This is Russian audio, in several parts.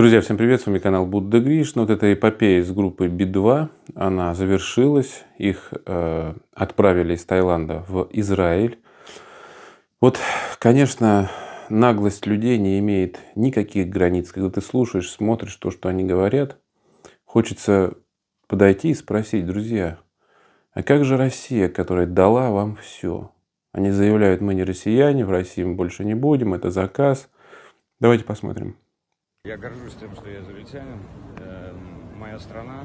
Друзья, всем привет, с вами канал Будда Гриш. Ну, вот эта эпопея из группы B2, она завершилась. Их э, отправили из Таиланда в Израиль. Вот, конечно, наглость людей не имеет никаких границ. Когда ты слушаешь, смотришь то, что они говорят, хочется подойти и спросить, друзья, а как же Россия, которая дала вам все? Они заявляют, мы не россияне, в России мы больше не будем, это заказ. Давайте посмотрим. Я горжусь тем, что я израильтянин. Эм, моя страна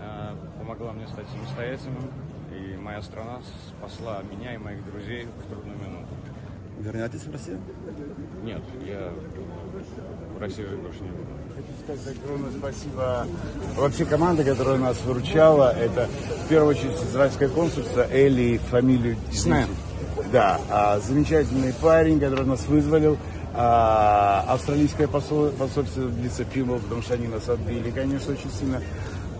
э, помогла мне стать самостоятельным, и моя страна спасла меня и моих друзей в трудную минуту. Вернетесь в Россию? Нет, я в Россию больше не буду. Хочу сказать огромное спасибо вообще команде, которая нас выручала. Это в первую очередь израильское консульство Эли, фамилию Дисней. Да, а замечательный парень, который нас вызволил а, австралийское посол, посольство Блицепило, потому что они нас отбили, конечно, очень сильно.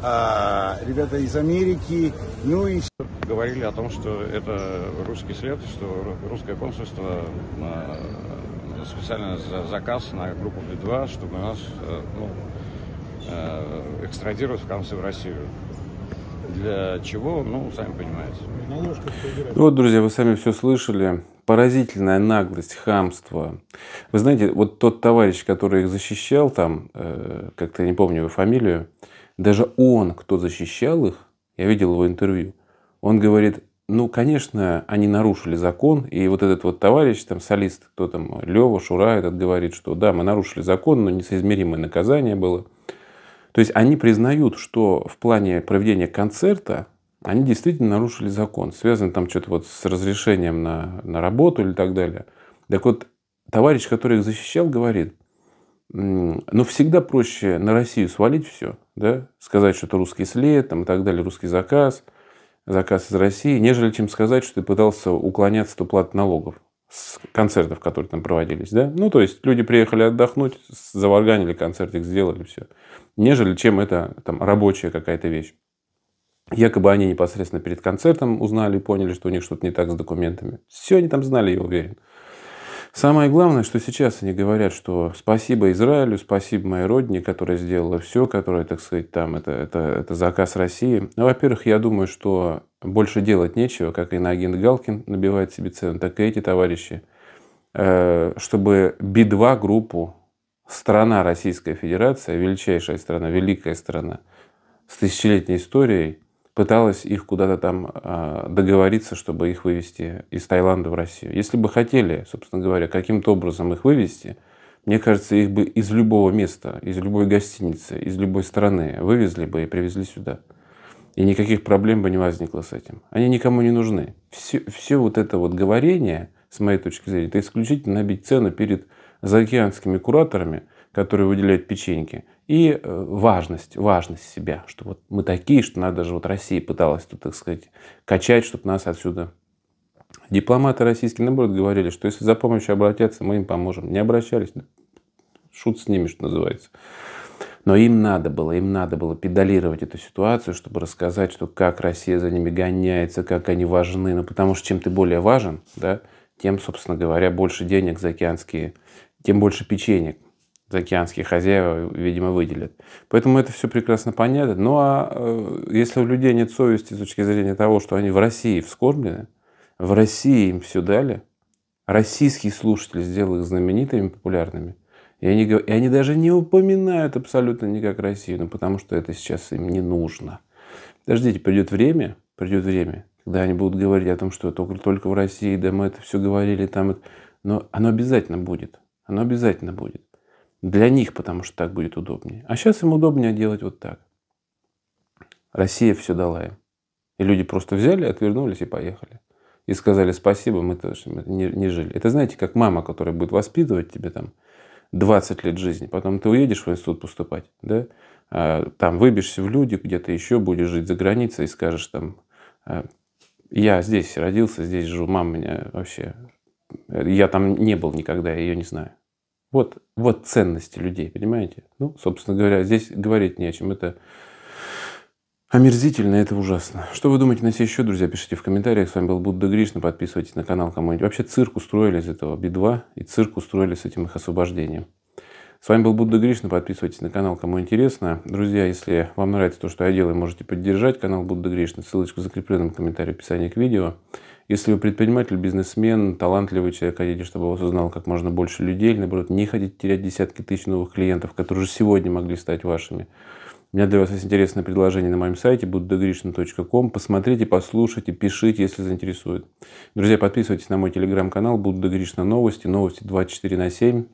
А, ребята из Америки, ну и... Говорили о том, что это русский след, что русское консульство а, специально за заказ на группу б 2 чтобы нас э, ну, э, экстрадировать в конце в Россию. Для чего, ну, сами понимаете. Ну вот, друзья, вы сами все слышали поразительная наглость, хамство. Вы знаете, вот тот товарищ, который их защищал там, э, как-то не помню его фамилию, даже он, кто защищал их, я видел его интервью, он говорит, ну, конечно, они нарушили закон, и вот этот вот товарищ, там, солист, кто там, Лева, Шура, этот говорит, что да, мы нарушили закон, но несоизмеримое наказание было. То есть они признают, что в плане проведения концерта они действительно нарушили закон, связанный там что-то вот с разрешением на, на работу или так далее. Так вот, товарищ, который их защищал, говорит, ну, всегда проще на Россию свалить все, да, сказать, что это русский след, там, и так далее, русский заказ, заказ из России, нежели чем сказать, что ты пытался уклоняться от уплаты налогов с концертов, которые там проводились, да? Ну, то есть, люди приехали отдохнуть, заварганили концерт, их сделали все. Нежели чем это там рабочая какая-то вещь. Якобы они непосредственно перед концертом узнали и поняли, что у них что-то не так с документами. Все они там знали, я уверен. Самое главное, что сейчас они говорят, что спасибо Израилю, спасибо моей родине, которая сделала все, которая, так сказать, там, это, это, это заказ России. Ну, во-первых, я думаю, что больше делать нечего, как и на Нагин Галкин набивает себе цену, так и эти товарищи, э, чтобы Би-2 группу страна Российская Федерация, величайшая страна, великая страна, с тысячелетней историей – пыталась их куда-то там а, договориться, чтобы их вывести из Таиланда в Россию. Если бы хотели, собственно говоря, каким-то образом их вывести, мне кажется, их бы из любого места, из любой гостиницы, из любой страны вывезли бы и привезли сюда. И никаких проблем бы не возникло с этим. Они никому не нужны. Все, все вот это вот говорение, с моей точки зрения, это исключительно набить цену перед заокеанскими кураторами, которые выделяют печеньки, и э, важность, важность себя, что вот мы такие, что надо даже вот Россия пыталась тут, так сказать, качать, чтобы нас отсюда... Дипломаты российские, наоборот, говорили, что если за помощью обратятся, мы им поможем. Не обращались, шут с ними, что называется. Но им надо было, им надо было педалировать эту ситуацию, чтобы рассказать, что как Россия за ними гоняется, как они важны. Ну, потому что чем ты более важен, да, тем, собственно говоря, больше денег за океанские тем больше печенек заокеанские хозяева, видимо, выделят. Поэтому это все прекрасно понятно. Ну а э, если у людей нет совести с точки зрения того, что они в России вскормлены, в России им все дали, российский слушатель сделал их знаменитыми, популярными, и они, и они даже не упоминают абсолютно никак Россию, ну потому что это сейчас им не нужно. Подождите, придет время, придет время, когда они будут говорить о том, что только, только в России, да мы это все говорили, там Но оно обязательно будет. Оно обязательно будет. Для них, потому что так будет удобнее. А сейчас им удобнее делать вот так. Россия все дала им. И люди просто взяли, отвернулись и поехали. И сказали спасибо, мы тоже не, не жили. Это знаете, как мама, которая будет воспитывать тебе там 20 лет жизни. Потом ты уедешь в институт поступать, да? А, там выбежься в люди, где-то еще будешь жить за границей и скажешь там, а, я здесь родился, здесь живу, мама меня вообще... Я там не был никогда, я ее не знаю. Вот, вот ценности людей, понимаете? Ну, собственно говоря, здесь говорить не о чем. Это омерзительно, это ужасно. Что вы думаете на сей счет, друзья? Пишите в комментариях. С вами был Будда Гришна. Подписывайтесь на канал кому-нибудь. Вообще цирк устроили из этого бедва и цирк устроили с этим их освобождением. С вами был Будда Гришна. Подписывайтесь на канал, кому интересно. Друзья, если вам нравится то, что я делаю, можете поддержать канал Будда Гришна. Ссылочку закрепленную в комментарии в описании к видео. Если вы предприниматель, бизнесмен, талантливый человек, хотите, чтобы вас узнал как можно больше людей, или, наоборот, не хотите терять десятки тысяч новых клиентов, которые уже сегодня могли стать вашими, у меня для вас есть интересное предложение на моем сайте buddhagrishin.com. Посмотрите, послушайте, пишите, если заинтересует. Друзья, подписывайтесь на мой телеграм-канал Будда Новости, новости 24 на 7.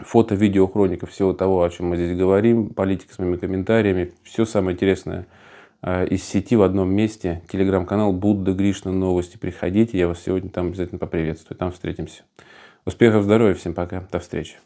Фото, видео, хроника всего того, о чем мы здесь говорим, политика с моими комментариями, все самое интересное – Э, из сети в одном месте, телеграм-канал Будда Гришна Новости. Приходите, я вас сегодня там обязательно поприветствую. Там встретимся. Успехов, здоровья, всем пока, до встречи.